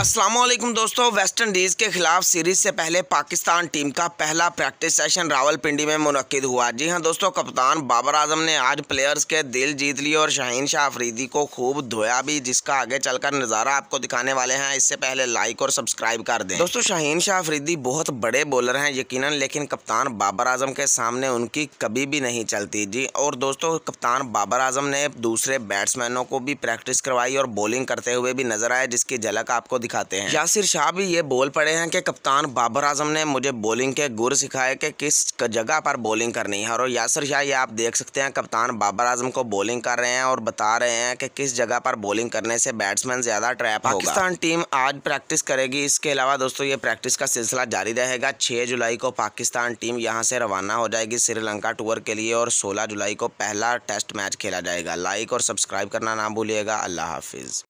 असलम दोस्तों West Indies के खिलाफ सीरीज़ से पहले पाकिस्तान टीम का पहला प्रैक्टिस सेशन रावलपिंडी में मुनद हुआ जी हां दोस्तों कप्तान बाबर आजम ने आज प्लेयर्स के दिल जीत लिए और शाहीन शाह अफरीदी को खूब धोया भी जिसका आगे चलकर नज़ारा आपको दिखाने वाले हैं इससे पहले लाइक और सब्सक्राइब कर दें दोस्तों शाहीन शाह अफरीदी बहुत बड़े बॉलर हैं यकीन लेकिन कप्तान बाबर आजम के सामने उनकी कभी भी नहीं चलती जी और दोस्तों कप्तान बाबर आजम ने दूसरे बैट्समैनों को भी प्रैक्टिस करवाई और बॉलिंग करते हुए भी नजर आए जिसकी झलक आपको दिखाते हैं यासिर शाह भी ये बोल पड़े हैं कि कप्तान बाबर आजम ने मुझे बॉलिंग के गुर सिखाए कि किस जगह पर बॉलिंग करनी है और यासिर शाह ये आप देख सकते हैं कप्तान बाबर आजम को बॉलिंग कर रहे हैं और बता रहे हैं कि किस जगह पर बॉलिंग करने से बैट्समैन ज़्यादा ट्रैप पाकिस्तान टीम आज प्रैक्टिस करेगी इसके अलावा दोस्तों ये प्रैक्टिस का सिलसिला जारी रहेगा छह जुलाई को पाकिस्तान टीम यहाँ से रवाना हो जाएगी श्रीलंका टूर के लिए और सोलह जुलाई को पहला टेस्ट मैच खेला जाएगा लाइक और सब्सक्राइब करना ना भूलिएगा अल्लाह हाफिज़